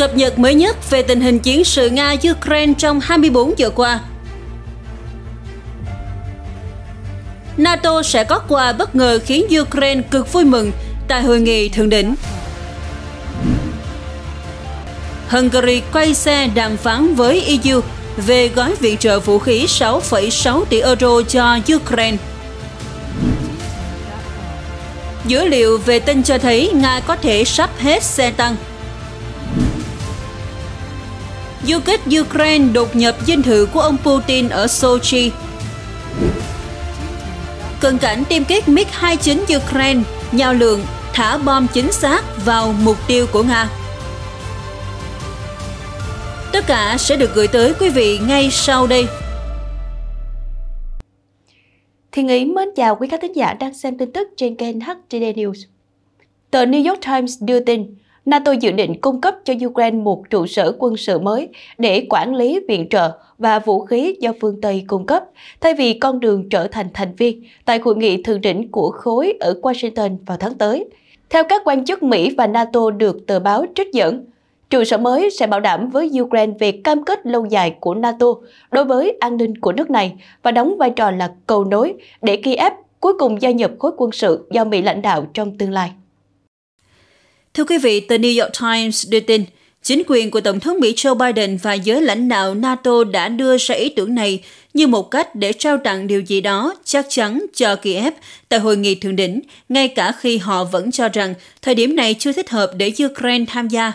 Cập nhật mới nhất về tình hình chiến sự Nga-Ukraine trong 24 giờ qua. NATO sẽ có quà bất ngờ khiến Ukraine cực vui mừng tại hội nghị thượng đỉnh. Hungary quay xe đàm phán với EU về gói viện trợ vũ khí 6,6 tỷ euro cho Ukraine. Dữ liệu về tin cho thấy Nga có thể sắp hết xe tăng Du kích Ukraine đột nhập dinh thự của ông Putin ở Sochi. Cận cảnh tiêm kích MiG-29 Ukraine, nhào lượng, thả bom chính xác vào mục tiêu của Nga. Tất cả sẽ được gửi tới quý vị ngay sau đây. Thiên Ý mến chào quý khán thính giả đang xem tin tức trên kênh HTD News. Tờ New York Times đưa tin, NATO dự định cung cấp cho Ukraine một trụ sở quân sự mới để quản lý viện trợ và vũ khí do phương Tây cung cấp, thay vì con đường trở thành thành viên tại hội nghị thượng đỉnh của khối ở Washington vào tháng tới. Theo các quan chức Mỹ và NATO được tờ báo trích dẫn, trụ sở mới sẽ bảo đảm với Ukraine về cam kết lâu dài của NATO đối với an ninh của nước này và đóng vai trò là cầu nối để Kiev cuối cùng gia nhập khối quân sự do Mỹ lãnh đạo trong tương lai. Thưa quý vị, tờ New York Times đưa tin, chính quyền của Tổng thống Mỹ Joe Biden và giới lãnh đạo NATO đã đưa ra ý tưởng này như một cách để trao tặng điều gì đó chắc chắn cho Kiev tại hội nghị thượng đỉnh, ngay cả khi họ vẫn cho rằng thời điểm này chưa thích hợp để Ukraine tham gia.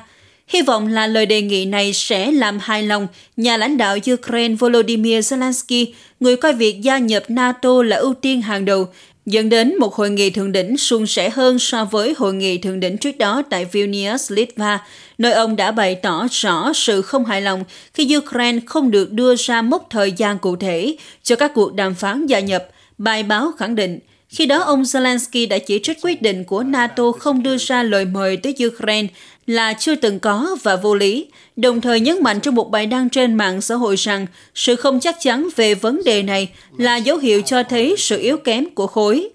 Hy vọng là lời đề nghị này sẽ làm hài lòng nhà lãnh đạo Ukraine Volodymyr Zelensky, người coi việc gia nhập NATO là ưu tiên hàng đầu dẫn đến một hội nghị thượng đỉnh suôn sẻ hơn so với hội nghị thượng đỉnh trước đó tại Vilnius, Litva, nơi ông đã bày tỏ rõ sự không hài lòng khi Ukraine không được đưa ra mốc thời gian cụ thể cho các cuộc đàm phán gia nhập, bài báo khẳng định. Khi đó, ông Zelensky đã chỉ trích quyết định của NATO không đưa ra lời mời tới Ukraine là chưa từng có và vô lý, đồng thời nhấn mạnh trong một bài đăng trên mạng xã hội rằng sự không chắc chắn về vấn đề này là dấu hiệu cho thấy sự yếu kém của khối.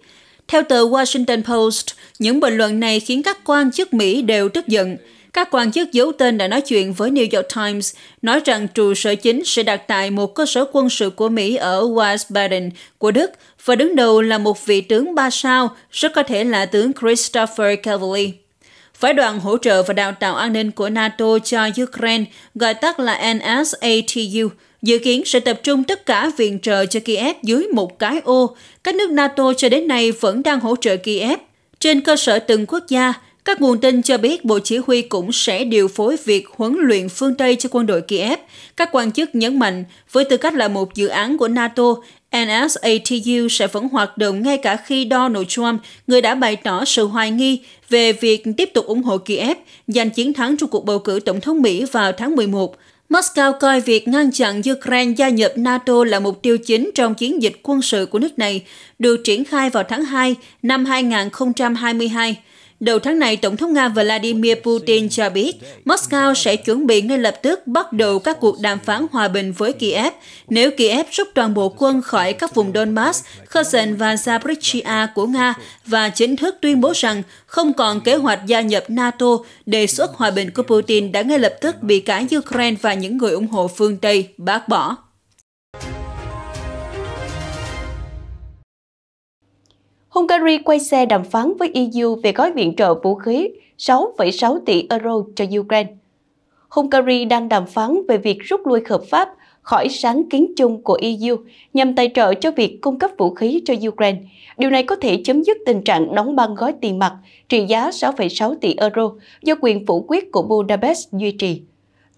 Theo tờ Washington Post, những bình luận này khiến các quan chức Mỹ đều tức giận. Các quan chức giấu tên đã nói chuyện với New York Times, nói rằng trụ sở chính sẽ đặt tại một cơ sở quân sự của Mỹ ở Wiesbaden của Đức và đứng đầu là một vị tướng ba sao, rất có thể là tướng Christopher Cavalli. Phái đoàn hỗ trợ và đào tạo an ninh của NATO cho Ukraine, gọi tắt là NSATU, dự kiến sẽ tập trung tất cả viện trợ cho Kiev dưới một cái ô. Các nước NATO cho đến nay vẫn đang hỗ trợ Kiev. Trên cơ sở từng quốc gia, các nguồn tin cho biết Bộ Chỉ huy cũng sẽ điều phối việc huấn luyện phương Tây cho quân đội Kiev. Các quan chức nhấn mạnh, với tư cách là một dự án của NATO, NSATU sẽ vẫn hoạt động ngay cả khi Donald Trump, người đã bày tỏ sự hoài nghi về việc tiếp tục ủng hộ Kiev, giành chiến thắng trong cuộc bầu cử tổng thống Mỹ vào tháng 11. Moscow coi việc ngăn chặn Ukraine gia nhập NATO là mục tiêu chính trong chiến dịch quân sự của nước này, được triển khai vào tháng 2 năm 2022. Đầu tháng này, Tổng thống Nga Vladimir Putin cho biết Moscow sẽ chuẩn bị ngay lập tức bắt đầu các cuộc đàm phán hòa bình với Kiev nếu Kiev rút toàn bộ quân khỏi các vùng Donbass, Kherson và Zaporizhia của Nga và chính thức tuyên bố rằng không còn kế hoạch gia nhập NATO, đề xuất hòa bình của Putin đã ngay lập tức bị cả Ukraine và những người ủng hộ phương Tây bác bỏ. Hungary quay xe đàm phán với EU về gói viện trợ vũ khí 6,6 tỷ euro cho Ukraine. Hungary đang đàm phán về việc rút lui hợp pháp khỏi sáng kiến chung của EU nhằm tài trợ cho việc cung cấp vũ khí cho Ukraine. Điều này có thể chấm dứt tình trạng đóng băng gói tiền mặt trị giá 6,6 tỷ euro do quyền phủ quyết của Budapest duy trì.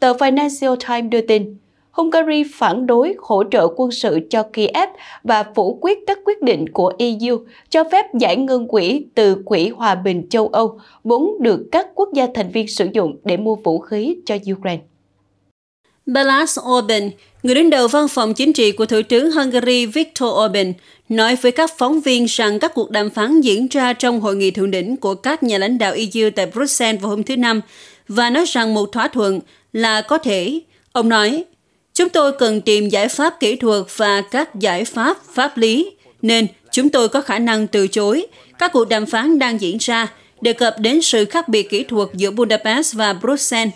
Tờ Financial Times đưa tin, Hungary phản đối hỗ trợ quân sự cho Kiev và phủ quyết các quyết định của EU cho phép giải ngân quỹ từ Quỹ Hòa bình châu Âu, vốn được các quốc gia thành viên sử dụng để mua vũ khí cho Ukraine. Balázs Orbán, người đứng đầu văn phòng chính trị của Thủ tướng Hungary Viktor Orbán, nói với các phóng viên rằng các cuộc đàm phán diễn ra trong hội nghị thượng đỉnh của các nhà lãnh đạo EU tại Bruxelles vào hôm thứ Năm và nói rằng một thỏa thuận là có thể. Ông nói, Chúng tôi cần tìm giải pháp kỹ thuật và các giải pháp pháp lý, nên chúng tôi có khả năng từ chối. Các cuộc đàm phán đang diễn ra đề cập đến sự khác biệt kỹ thuật giữa Budapest và Bruxelles.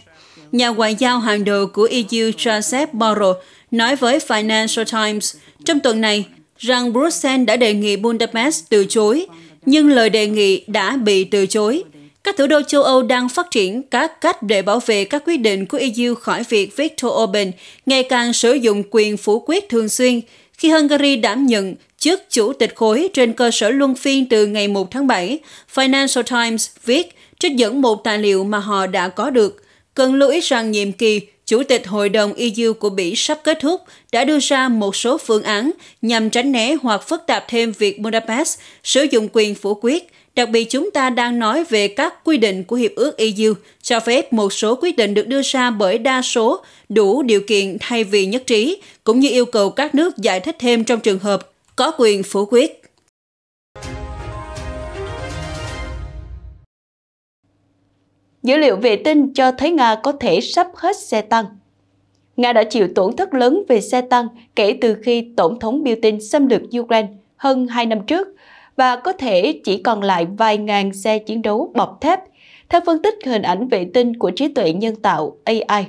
Nhà ngoại giao hàng đầu của EU Joseph Borrell nói với Financial Times trong tuần này rằng Bruxelles đã đề nghị Budapest từ chối, nhưng lời đề nghị đã bị từ chối. Các thủ đô châu Âu đang phát triển các cách để bảo vệ các quyết định của EU khỏi việc Viktor Orbán ngày càng sử dụng quyền phủ quyết thường xuyên khi Hungary đảm nhận chức chủ tịch khối trên cơ sở luân phiên từ ngày 1 tháng 7, Financial Times viết trích dẫn một tài liệu mà họ đã có được. Cần lưu ý rằng nhiệm kỳ Chủ tịch Hội đồng EU của Bỉ sắp kết thúc đã đưa ra một số phương án nhằm tránh né hoặc phức tạp thêm việc Budapest sử dụng quyền phủ quyết Đặc biệt chúng ta đang nói về các quy định của Hiệp ước EU cho phép một số quyết định được đưa ra bởi đa số đủ điều kiện thay vì nhất trí, cũng như yêu cầu các nước giải thích thêm trong trường hợp có quyền phủ quyết. Dữ liệu vệ tinh cho thấy Nga có thể sắp hết xe tăng. Nga đã chịu tổn thất lớn về xe tăng kể từ khi Tổng thống Putin xâm lược Ukraine hơn 2 năm trước và có thể chỉ còn lại vài ngàn xe chiến đấu bọc thép, theo phân tích hình ảnh vệ tinh của trí tuệ nhân tạo AI.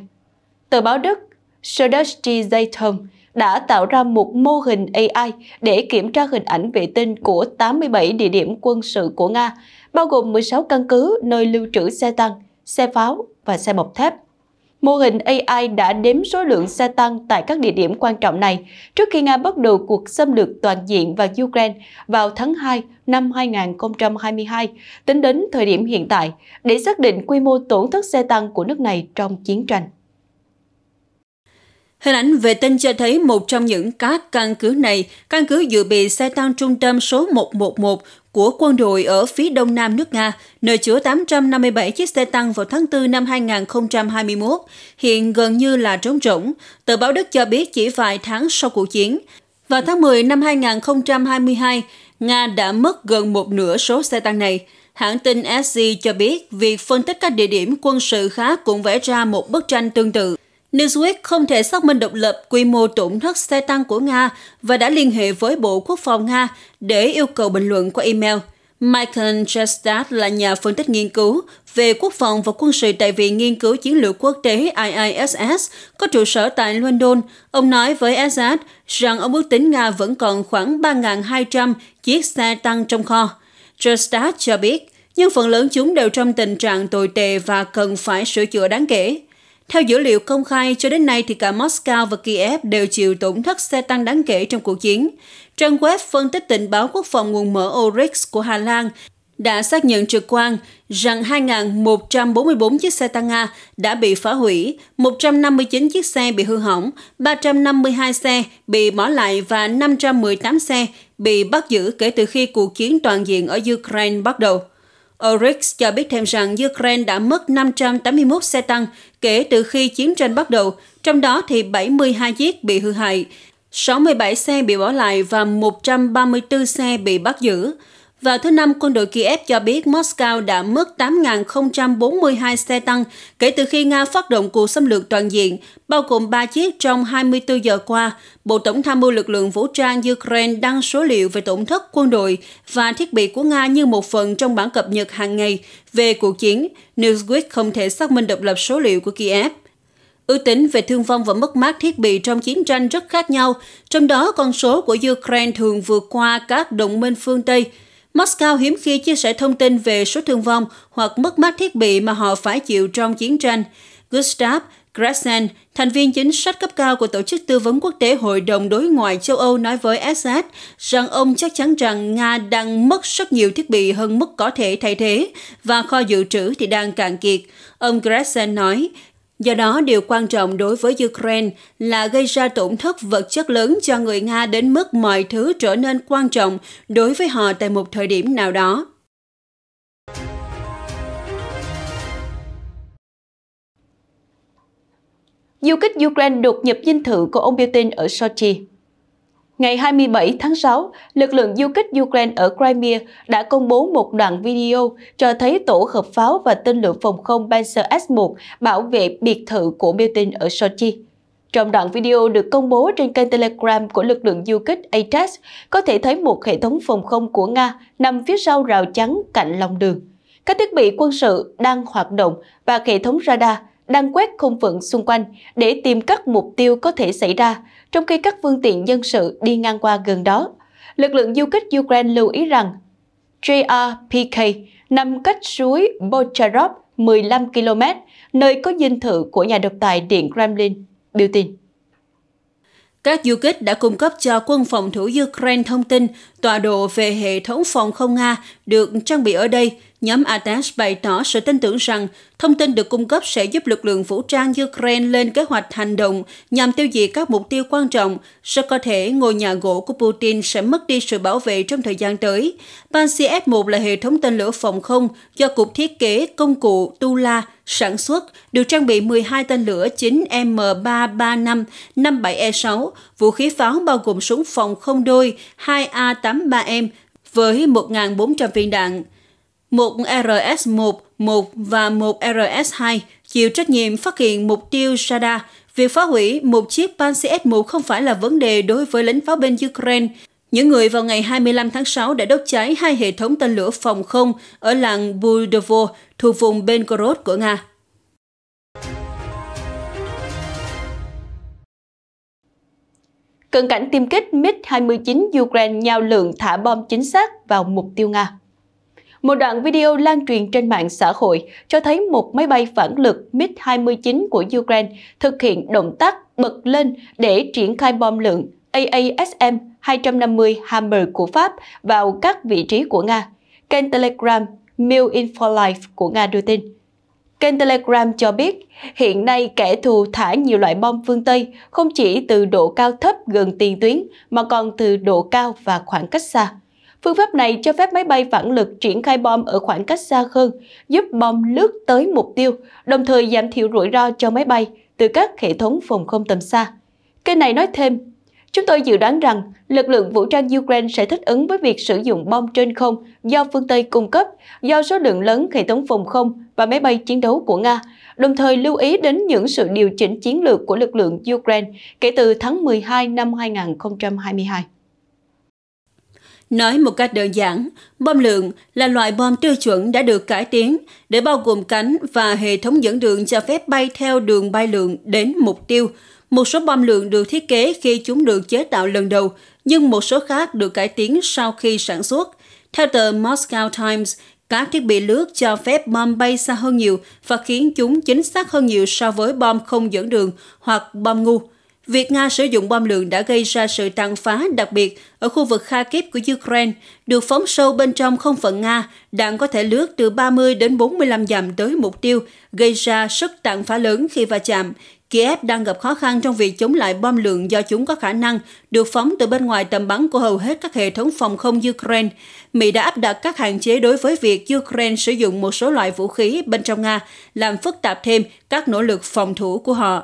Tờ báo Đức Süddeutsche Zeitung đã tạo ra một mô hình AI để kiểm tra hình ảnh vệ tinh của 87 địa điểm quân sự của Nga, bao gồm 16 căn cứ nơi lưu trữ xe tăng, xe pháo và xe bọc thép. Mô hình AI đã đếm số lượng xe tăng tại các địa điểm quan trọng này trước khi Nga bắt đầu cuộc xâm lược toàn diện vào Ukraine vào tháng 2 năm 2022, tính đến thời điểm hiện tại, để xác định quy mô tổn thất xe tăng của nước này trong chiến tranh. Hình ảnh vệ tinh cho thấy một trong những các căn cứ này, căn cứ dự bị xe tăng trung tâm số 111 của quân đội ở phía đông nam nước Nga, nơi chứa 857 chiếc xe tăng vào tháng 4 năm 2021, hiện gần như là trống rỗng. Tờ báo Đức cho biết chỉ vài tháng sau cuộc chiến, vào tháng 10 năm 2022, Nga đã mất gần một nửa số xe tăng này. Hãng tin SC cho biết việc phân tích các địa điểm quân sự khác cũng vẽ ra một bức tranh tương tự. Newsweek không thể xác minh độc lập quy mô tổn thất xe tăng của Nga và đã liên hệ với Bộ Quốc phòng Nga để yêu cầu bình luận qua email. Michael Jestad là nhà phân tích nghiên cứu về quốc phòng và quân sự tại Viện Nghiên cứu Chiến lược Quốc tế IISS có trụ sở tại London. Ông nói với Assad rằng ông ước tính Nga vẫn còn khoảng 3.200 chiếc xe tăng trong kho. Jestad cho biết, nhưng phần lớn chúng đều trong tình trạng tồi tệ và cần phải sửa chữa đáng kể. Theo dữ liệu công khai, cho đến nay thì cả Moscow và Kiev đều chịu tổn thất xe tăng đáng kể trong cuộc chiến. Trang web phân tích tình báo quốc phòng nguồn mở Oryx của Hà Lan đã xác nhận trực quan rằng 2.144 chiếc xe tăng Nga đã bị phá hủy, 159 chiếc xe bị hư hỏng, 352 xe bị bỏ lại và 518 xe bị bắt giữ kể từ khi cuộc chiến toàn diện ở Ukraine bắt đầu. Oryx cho biết thêm rằng Ukraine đã mất 581 xe tăng kể từ khi chiến tranh bắt đầu, trong đó thì 72 chiếc bị hư hại, 67 xe bị bỏ lại và 134 xe bị bắt giữ. Vào thứ Năm, quân đội Kiev cho biết Moscow đã mất 8.042 xe tăng kể từ khi Nga phát động cuộc xâm lược toàn diện, bao gồm 3 chiếc trong 24 giờ qua. Bộ Tổng tham mưu lực lượng vũ trang Ukraine đăng số liệu về tổn thất quân đội và thiết bị của Nga như một phần trong bản cập nhật hàng ngày về cuộc chiến. Newsweek không thể xác minh độc lập số liệu của Kiev. Ước tính về thương vong và mất mát thiết bị trong chiến tranh rất khác nhau, trong đó con số của Ukraine thường vượt qua các đồng minh phương Tây – Moscow hiếm khi chia sẻ thông tin về số thương vong hoặc mất mát thiết bị mà họ phải chịu trong chiến tranh. Gustav Gressen, thành viên chính sách cấp cao của Tổ chức Tư vấn Quốc tế Hội đồng Đối ngoại châu Âu nói với SS rằng ông chắc chắn rằng Nga đang mất rất nhiều thiết bị hơn mức có thể thay thế và kho dự trữ thì đang cạn kiệt. Ông Gressen nói, Do đó, điều quan trọng đối với Ukraine là gây ra tổn thất vật chất lớn cho người Nga đến mức mọi thứ trở nên quan trọng đối với họ tại một thời điểm nào đó. Du kích Ukraine đột nhập dinh thự của ông Putin ở Sochi Ngày 27 tháng 6, lực lượng du kích Ukraine ở Crimea đã công bố một đoạn video cho thấy tổ hợp pháo và tên lửa phòng không Panzer S-1 bảo vệ biệt thự của Putin ở Sochi. Trong đoạn video được công bố trên kênh Telegram của lực lượng du kích ATAS, có thể thấy một hệ thống phòng không của Nga nằm phía sau rào chắn cạnh lòng đường. Các thiết bị quân sự đang hoạt động và hệ thống radar đang quét không phận xung quanh để tìm các mục tiêu có thể xảy ra, trong khi các phương tiện dân sự đi ngang qua gần đó. Lực lượng du kích Ukraine lưu ý rằng JRPK nằm cách suối Bocharov 15 km, nơi có dinh thự của nhà độc tài Điện Kremlin, biểu tin. Các du kích đã cung cấp cho quân phòng thủ Ukraine thông tin tọa độ về hệ thống phòng không Nga được trang bị ở đây, Nhóm Atash bày tỏ sự tin tưởng rằng thông tin được cung cấp sẽ giúp lực lượng vũ trang Ukraine lên kế hoạch hành động nhằm tiêu diệt các mục tiêu quan trọng, Sẽ có thể ngôi nhà gỗ của Putin sẽ mất đi sự bảo vệ trong thời gian tới. f 1 là hệ thống tên lửa phòng không do Cục Thiết kế Công cụ Tula sản xuất, được trang bị 12 tên lửa 9M335, 57E6, vũ khí pháo bao gồm súng phòng không đôi 2A83M với 1.400 viên đạn một RS-1, 1 và một RS-2 chịu trách nhiệm phát hiện mục tiêu radar. Việc phá hủy một chiếc Panzer S-1 không phải là vấn đề đối với lính pháo bên Ukraine. Những người vào ngày 25 tháng 6 đã đốt cháy hai hệ thống tên lửa phòng không ở làng Budovo thuộc vùng Belgorod của Nga. Cận cảnh tiêm kích MiG-29 Ukraine nhào lượng thả bom chính xác vào mục tiêu Nga. Một đoạn video lan truyền trên mạng xã hội cho thấy một máy bay phản lực MiG-29 của Ukraine thực hiện động tác bật lên để triển khai bom lượng AASM-250 Hammer của Pháp vào các vị trí của Nga. Kênh Telegram Info Life của Nga đưa tin. Kênh Telegram cho biết, hiện nay kẻ thù thả nhiều loại bom phương Tây không chỉ từ độ cao thấp gần tiền tuyến mà còn từ độ cao và khoảng cách xa. Phương pháp này cho phép máy bay phản lực triển khai bom ở khoảng cách xa hơn, giúp bom lướt tới mục tiêu, đồng thời giảm thiểu rủi ro cho máy bay từ các hệ thống phòng không tầm xa. Kênh này nói thêm, Chúng tôi dự đoán rằng lực lượng vũ trang Ukraine sẽ thích ứng với việc sử dụng bom trên không do phương Tây cung cấp, do số lượng lớn hệ thống phòng không và máy bay chiến đấu của Nga, đồng thời lưu ý đến những sự điều chỉnh chiến lược của lực lượng Ukraine kể từ tháng 12 năm 2022. Nói một cách đơn giản, bom lượng là loại bom tiêu chuẩn đã được cải tiến để bao gồm cánh và hệ thống dẫn đường cho phép bay theo đường bay lượng đến mục tiêu. Một số bom lượng được thiết kế khi chúng được chế tạo lần đầu, nhưng một số khác được cải tiến sau khi sản xuất. Theo tờ Moscow Times, các thiết bị lướt cho phép bom bay xa hơn nhiều và khiến chúng chính xác hơn nhiều so với bom không dẫn đường hoặc bom ngu – Việc Nga sử dụng bom lượng đã gây ra sự tàn phá đặc biệt ở khu vực Kharkiv của Ukraine, được phóng sâu bên trong không phận Nga, đạn có thể lướt từ 30 đến 45 dặm tới mục tiêu, gây ra sức tàn phá lớn khi va chạm. Kiev đang gặp khó khăn trong việc chống lại bom lượng do chúng có khả năng được phóng từ bên ngoài tầm bắn của hầu hết các hệ thống phòng không Ukraine. Mỹ đã áp đặt các hạn chế đối với việc Ukraine sử dụng một số loại vũ khí bên trong Nga, làm phức tạp thêm các nỗ lực phòng thủ của họ.